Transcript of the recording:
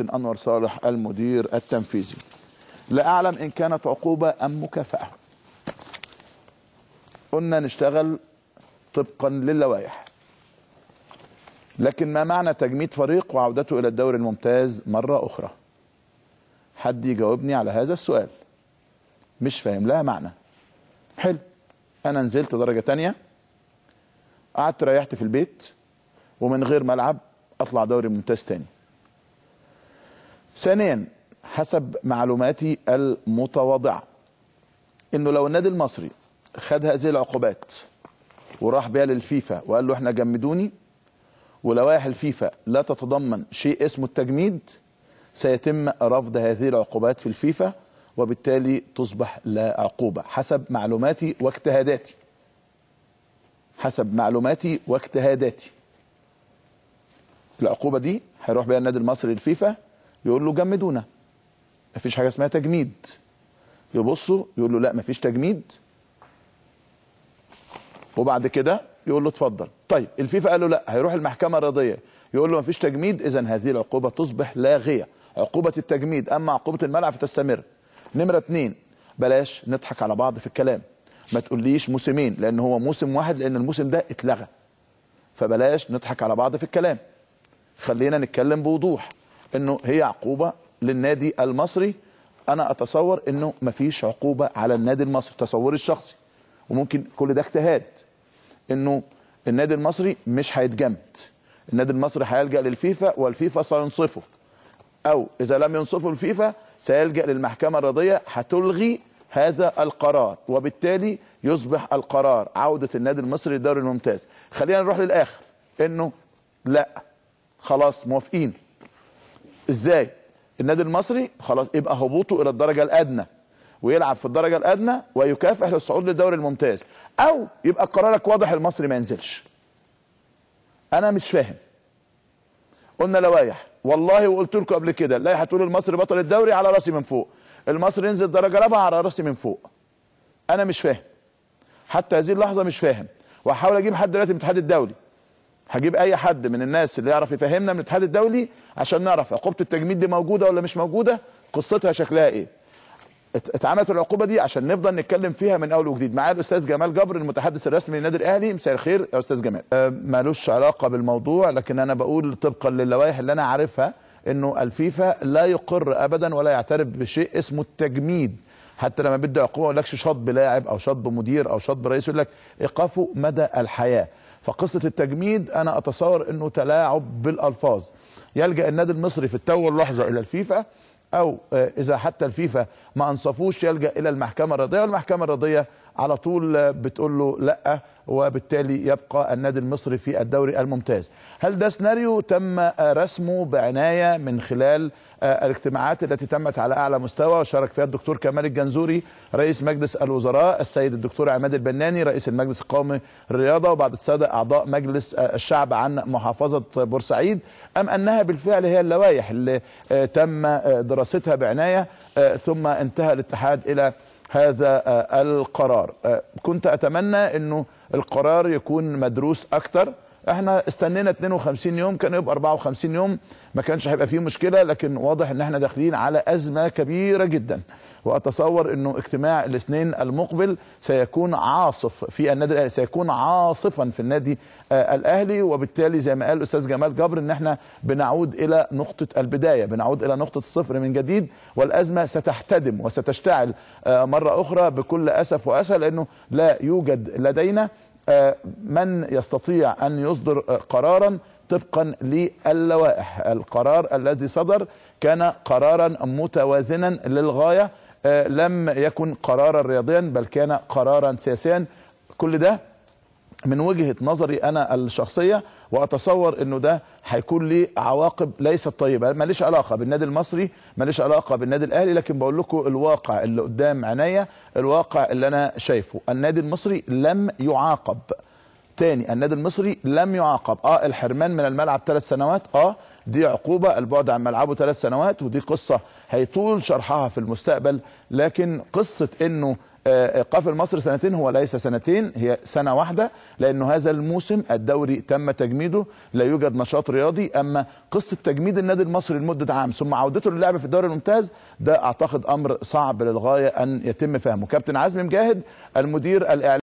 كابتن انور صالح المدير التنفيذي لا اعلم ان كانت عقوبه ام مكافاه قلنا نشتغل طبقا للوائح لكن ما معنى تجميد فريق وعودته الى الدوري الممتاز مره اخرى حد يجاوبني على هذا السؤال مش فاهم لها معنى حلو انا نزلت درجه تانية قعدت ريحت في البيت ومن غير ملعب اطلع دوري ممتاز تاني ثانيا حسب معلوماتي المتواضعه انه لو النادي المصري خد هذه العقوبات وراح بيها للفيفا وقال له احنا جمدوني ولوائح الفيفا لا تتضمن شيء اسمه التجميد سيتم رفض هذه العقوبات في الفيفا وبالتالي تصبح لا عقوبة حسب معلوماتي واجتهاداتي حسب معلوماتي واجتهاداتي العقوبة دي هيروح بيها النادي المصري للفيفا يقول له جمدونا مفيش حاجه اسمها تجميد يبصوا يقول له لا مفيش تجميد وبعد كده يقول له اتفضل طيب الفيفا قال له لا هيروح المحكمه الرياضيه يقول له مفيش تجميد اذا هذه العقوبه تصبح لاغيه عقوبه التجميد اما عقوبه الملعب فتستمر نمره اتنين بلاش نضحك على بعض في الكلام ما تقوليش موسمين لان هو موسم واحد لان الموسم ده اتلغى فبلاش نضحك على بعض في الكلام خلينا نتكلم بوضوح انه هي عقوبه للنادي المصري انا اتصور انه مفيش عقوبه على النادي المصري تصوري الشخصي وممكن كل ده اجتهاد انه النادي المصري مش هيتجمد النادي المصري هيلجا للفيفا والفيفا سينصفه او اذا لم ينصفه الفيفا سيلجا للمحكمه الرياضيه هتلغي هذا القرار وبالتالي يصبح القرار عوده النادي المصري للدوري الممتاز خلينا نروح للاخر انه لا خلاص موافقين ازاي النادي المصري خلاص يبقى هبوطه الى الدرجه الادنى ويلعب في الدرجه الادنى ويكافح للصعود للدوري الممتاز او يبقى قرارك واضح المصري ما ينزلش انا مش فاهم قلنا لوايح والله وقلت لكم قبل كده اللائحه تقول المصري بطل الدوري على راسي من فوق المصري ينزل درجه رابعه على راسي من فوق انا مش فاهم حتى هذه اللحظه مش فاهم واحاول اجيب حد دلوقتي من الاتحاد الدولي هجيب اي حد من الناس اللي يعرف يفهمنا من الاتحاد الدولي عشان نعرف عقوبه التجميد دي موجوده ولا مش موجوده قصتها شكلها ايه اتعملت العقوبه دي عشان نفضل نتكلم فيها من اول وجديد معايا الاستاذ جمال جبر المتحدث الرسمي للنادي الاهلي مساء الخير يا استاذ جمال أه مالوش علاقه بالموضوع لكن انا بقول طبقا للوائح اللي انا عارفها انه الفيفا لا يقر ابدا ولا يعترف بشيء اسمه التجميد حتى لما بده يقول ما يقولكش شط بلاعب او شط بمدير او شط برئيس يقول لك ايقافه مدى الحياه فقصه التجميد انا اتصور انه تلاعب بالالفاظ يلجا النادي المصري في التو لحظه الى الفيفا او آه، اذا حتى الفيفا ما انصفوش يلجا الى المحكمه الرياضيه والمحكمه الرياضيه على طول بتقول له لا وبالتالي يبقى النادي المصري في الدوري الممتاز هل ده سيناريو تم رسمه بعناية من خلال آه، الاجتماعات التي تمت على أعلى مستوى وشارك فيها الدكتور كمال الجنزوري رئيس مجلس الوزراء السيد الدكتور عماد البناني رئيس المجلس القومي للرياضة وبعض السادة أعضاء مجلس آه، الشعب عن محافظة بورسعيد أم أنها بالفعل هي اللوائح اللي آه، تم دراستها بعناية ثم انتهى الاتحاد إلى هذا آه، القرار آه، كنت اتمنى انه القرار يكون مدروس اكتر احنا استنينا 52 يوم كان يبقى 54 يوم ما كانش هيبقى فيه مشكله لكن واضح ان احنا داخلين على ازمه كبيره جدا واتصور انه اجتماع الاثنين المقبل سيكون عاصف في النادي الاهلي سيكون عاصفا في النادي آه، الاهلي وبالتالي زي ما قال الاستاذ جمال جبر ان احنا بنعود الى نقطه البدايه بنعود الى نقطه الصفر من جديد والازمه ستحتدم وستشتعل آه، مره اخرى بكل اسف واسى لانه لا يوجد لدينا آه، من يستطيع ان يصدر قرارا طبقا للوائح القرار الذي صدر كان قرارا متوازنا للغايه آه، لم يكن قرارا رياضيا بل كان قرارا سياسيا كل ده من وجهه نظري انا الشخصيه واتصور انه ده هيكون ليه عواقب ليست طيبه ماليش علاقه بالنادي المصري ماليش علاقه بالنادي الاهلي لكن بقول لكم الواقع اللي قدام عينيا الواقع اللي انا شايفه النادي المصري لم يعاقب تاني النادي المصري لم يعاقب اه الحرمان من الملعب ثلاث سنوات اه دي عقوبه البعد عن ملعبه ثلاث سنوات ودي قصه هيطول شرحها في المستقبل لكن قصه انه ايقاف آه، آه، المصر سنتين هو ليس سنتين هي سنة واحدة لأنه هذا الموسم الدوري تم تجميده لا يوجد نشاط رياضي أما قصة تجميد النادي المصري لمدة عام ثم عودته للعب في الدوري الممتاز ده أعتقد أمر صعب للغاية أن يتم فهمه كابتن عزمي مجاهد المدير الإعلامي